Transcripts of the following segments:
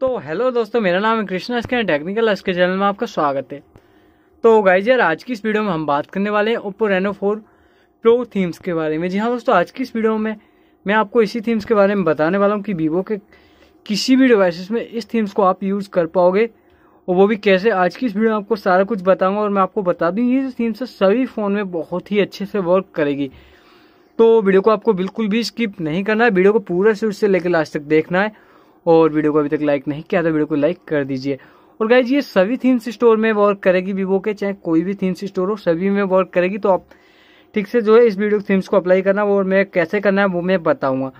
तो हेलो दोस्तों मेरा नाम है कृष्णा इसके टेक्निकल एस के चैनल में आपका स्वागत है तो गाइज यार आज की इस वीडियो में हम बात करने वाले हैं Oppo Reno four pro themes के बारे में जी हाँ दोस्तों आज की इस वीडियो में मैं आपको इसी थीम्स के बारे में बताने वाला हूँ कि वीवो के किसी भी डिवाइसेस में इस थीम्स को आप यूज़ कर पाओगे और वो भी कैसे आज की इस वीडियो में आपको सारा कुछ बताऊँगा और मैं आपको बता दूँ ये थीम्स सभी फ़ोन में बहुत ही अच्छे से वर्क करेगी तो वीडियो को आपको बिल्कुल भी स्किप नहीं करना है वीडियो को पूरा से उससे लेकर लास्ट तक देखना है और वीडियो को अभी तक लाइक नहीं किया तो वीडियो को लाइक कर दीजिए और गाइज ये सभी थीम्स स्टोर में वर्क करेगी वीवो के चाहे कोई भी थीम्स स्टोर हो सभी में वर्क करेगी तो आप ठीक से जो है इस वीडियो थीम्स को अप्लाई करना और मैं कैसे करना है वो मैं बताऊंगा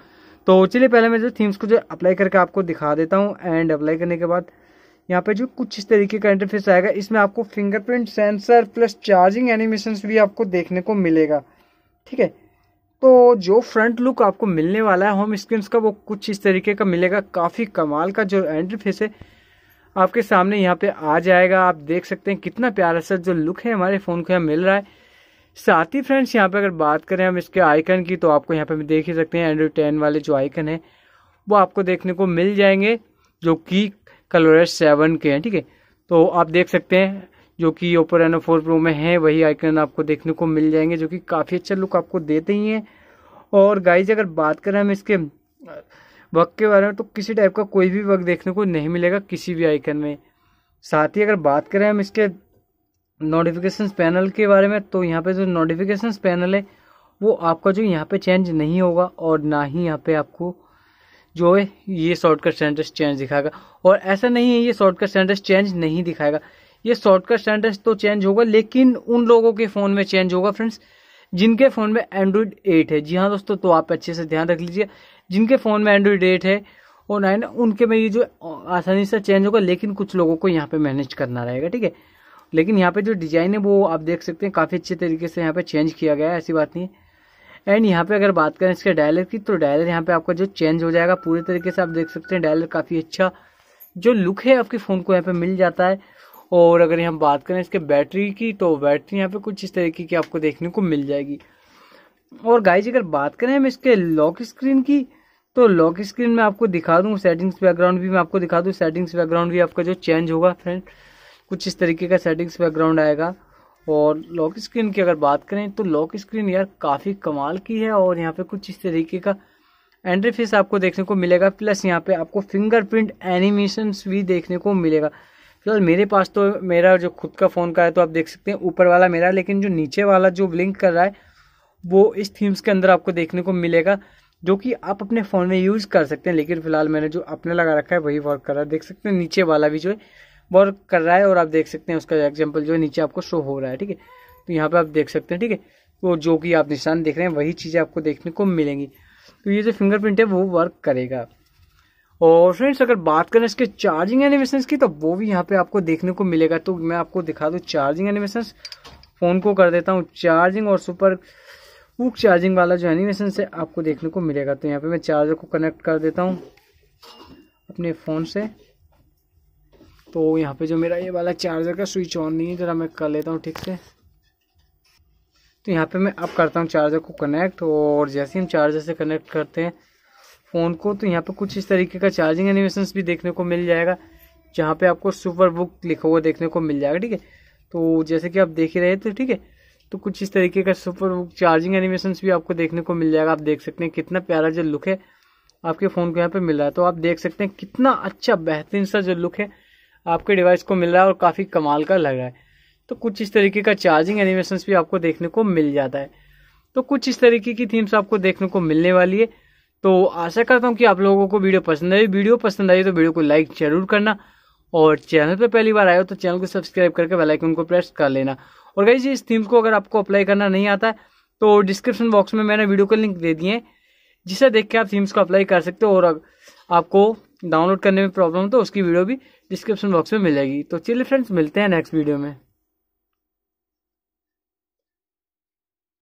तो चलिए पहले मैं जो थीम्स को जो अप्लाई करके आपको दिखा देता हूँ एंड अप्लाई करने के बाद यहाँ पे जो कुछ इस तरीके का इंटरफेस आएगा इसमें आपको fingerprint sensor plus charging animation भी आपको देखने को मिलेगा ठीक है तो जो फ्रंट लुक आपको मिलने वाला है होम स्क्रीन का वो कुछ इस तरीके का मिलेगा काफ़ी कमाल का जो फेस है आपके सामने यहाँ पे आ जाएगा आप देख सकते हैं कितना प्यारा सा जो लुक है हमारे फ़ोन को यहाँ मिल रहा है साथ ही फ्रेंड्स यहाँ पे अगर बात करें हम इसके आइकन की तो आपको यहाँ पे भी देख ही सकते हैं एंड्रॉइड टेन वाले जो आइकन है वो आपको देखने को मिल जाएंगे जो कि कलर सेवन के हैं ठीक है तो आप देख सकते हैं जो कि ओपो रेनो फोर प्रो में है वही आइकन आपको देखने को मिल जाएंगे जो कि काफ़ी अच्छा लुक आपको देते ही हैं और गाइज अगर बात करें हम इसके वक्त के बारे में तो किसी टाइप का कोई भी वक्त देखने को नहीं मिलेगा किसी भी आइकन में साथ ही अगर बात करें हम इसके नोटिफिकेशन पैनल के बारे में तो यहाँ पे जो नोटिफिकेशन पैनल है वो आपका जो यहाँ पे चेंज नहीं होगा और ना ही यहाँ पे आपको जो है ये शॉर्टकट सेंटेंस चेंज दिखाएगा और ऐसा नहीं है ये शॉर्टकट सेंटेंस चेंज नहीं दिखाएगा ये शॉर्टकट सेंटेंस तो चेंज होगा लेकिन उन लोगों के फ़ोन में चेंज होगा फ्रेंड्स जिनके फ़ोन में एंड्रॉयड एट है जी हाँ दोस्तों तो आप अच्छे से ध्यान रख लीजिए जिनके फ़ोन में एंड्रॉयड एट है और नाइन उनके में ये जो आसानी से चेंज होगा लेकिन कुछ लोगों को यहाँ पे मैनेज करना रहेगा ठीक है लेकिन यहाँ पे जो डिज़ाइन है वो आप देख सकते हैं काफ़ी अच्छे तरीके से यहाँ पे चेंज किया गया है ऐसी बात नहीं है एंड यहाँ पे अगर बात करें इसके डायलर की तो डायलर यहाँ पे आपका जो चेंज हो जाएगा पूरे तरीके से आप देख सकते हैं डायलर काफ़ी अच्छा जो लुक है आपके फ़ोन को यहाँ पे मिल जाता है और अगर हम बात करें इसके बैटरी की तो बैटरी यहाँ पे कुछ इस तरीके की आपको देखने को मिल जाएगी और गाइज अगर बात करें हम इसके लॉक स्क्रीन की तो लॉक स्क्रीन में आपको दिखा दूँ सेटिंग्स बैकग्राउंड भी मैं आपको दिखा दूँ सेटिंग्स बैकग्राउंड भी आपका जो चेंज होगा फ्रेंड कुछ इस तरीके का सेटिंग्स बैकग्राउंड आएगा और लॉक स्क्रीन की अगर बात करें तो लॉक स्क्रीन यार काफ़ी कमाल की है और यहाँ पे कुछ इस तरीके का एंट्री फेस आपको देखने को मिलेगा प्लस यहाँ पे आपको फिंगरप्रिंट एनिमेशंस भी देखने को मिलेगा फिलहाल मेरे पास तो मेरा जो खुद का फ़ोन का है तो आप देख सकते हैं ऊपर वाला मेरा लेकिन जो नीचे वाला जो ब्लिंक कर रहा है वो इस थीम्स के अंदर आपको देखने को मिलेगा जो कि आप अपने फ़ोन में यूज़ कर सकते हैं लेकिन फ़िलहाल मैंने जो अपने लगा रखा है वही वर्क कर रहा है देख सकते हैं नीचे वाला भी जो है वर्क कर रहा है और आप देख सकते हैं उसका एग्जाम्पल जो है नीचे आपको शो हो रहा है ठीक है तो यहाँ पर आप देख सकते हैं ठीक है वो जो कि आप निशान देख रहे हैं वही चीज़ें आपको देखने को मिलेंगी तो ये जो फिंगरप्रिंट है वो वर्क करेगा और फ्रेंड्स अगर बात करें इसके चार्जिंग एनिमेशन की तो वो भी यहाँ पे आपको देखने को मिलेगा तो मैं आपको दिखा दूँ चार्जिंग एनिमेशन फ़ोन को कर देता हूँ चार्जिंग और सुपर वूक चार्जिंग वाला जो एनिमेशन है आपको देखने को मिलेगा तो यहाँ पे मैं चार्जर को कनेक्ट कर देता हूँ अपने फ़ोन से तो यहाँ पे जो मेरा ये वाला चार्जर का स्विच ऑन नहीं है ज़रा मैं कर लेता हूँ ठीक से तो यहाँ पे मैं अब करता हूँ चार्जर को कनेक्ट और जैसे हम चार्जर से कनेक्ट करते हैं फ़ोन को तो यहाँ पर कुछ इस तरीके का चार्जिंग एनिमेशन भी देखने को मिल जाएगा जहाँ पे आपको सुपर बुक लिखा हुआ देखने को मिल जाएगा ठीक है तो जैसे कि आप देख ही रहे थे तो ठीक है तो कुछ इस तरीके का सुपर बुक चार्जिंग एनिमेशन भी आपको देखने को मिल जाएगा आप देख सकते हैं कितना प्यारा जो लुक है आपके फ़ोन को यहाँ पे मिल रहा है तो आप देख सकते हैं कितना अच्छा बेहतरीन सा जो लुक है आपके डिवाइस को मिल रहा है और काफ़ी कमाल का लग रहा है तो कुछ इस तरीके का चार्जिंग एनिमेशन भी आपको देखने को मिल जाता है तो कुछ इस तरीके की थीम्स आपको देखने को मिलने वाली है तो आशा करता हूँ कि आप लोगों को वीडियो पसंद आई वीडियो पसंद आई तो वीडियो को लाइक जरूर करना और चैनल पर पहली बार आए हो तो चैनल को सब्सक्राइब करके बेलाइकन को प्रेस कर लेना और गाइज इस थीम्स को अगर आपको अप्लाई करना नहीं आता है तो डिस्क्रिप्शन बॉक्स में मैंने वीडियो को लिंक दे दिए हैं जिसे देख के आप थीम्स को अप्लाई कर सकते हो और आपको डाउनलोड करने में प्रॉब्लम हो तो उसकी वीडियो भी डिस्क्रिप्शन बॉक्स में मिलेगी तो चलिए फ्रेंड्स मिलते हैं नेक्स्ट वीडियो में